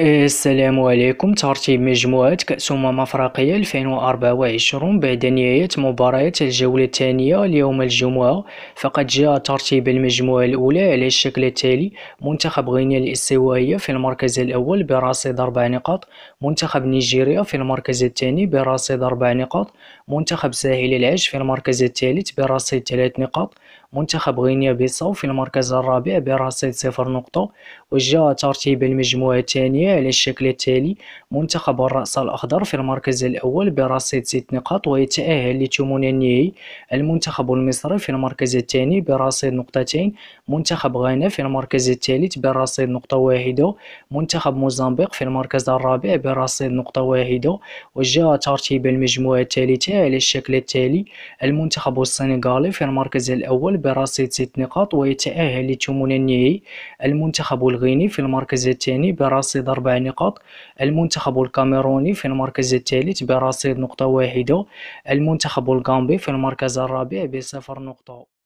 السلام عليكم ترتيب مجموعة كأس أمم أفريقيا 2024 بعد نهاية مباريات الجولة الثانية اليوم الجمعة فقد جاء ترتيب المجموعة الأولى على الشكل التالي منتخب غينيا الاستوائية في المركز الأول برصيد أربع نقاط منتخب نيجيريا في المركز الثاني برصيد أربع نقاط منتخب ساحل العاج في المركز الثالث برصيد ثلاث نقاط منتخب غينيا بيساو في المركز الرابع برصيد صفر نقطة وجاء ترتيب المجموعة الثانية على الشكل التالي منتخب الرأس الأخضر في المركز الأول برصيد ست نقاط ويتأهل لتمون النهائي المنتخب المصري في المركز الثاني برصيد نقطتين منتخب غانا في المركز الثالث برصيد نقطة واحدة منتخب موزمبيق في المركز الرابع برصيد نقطة واحدة وجاء ترتيب المجموعة الثالثة على الشكل التالي المنتخب السنغالي في المركز الأول برصيد ست نقاط ويتأهل لتمون النهائي المنتخب الغيني في المركز الثاني برصيد أربع نقاط المنتخب الكاميروني في المركز الثالث برصيد نقطة واحدة المنتخب الغامبي في المركز الرابع بصفر نقطة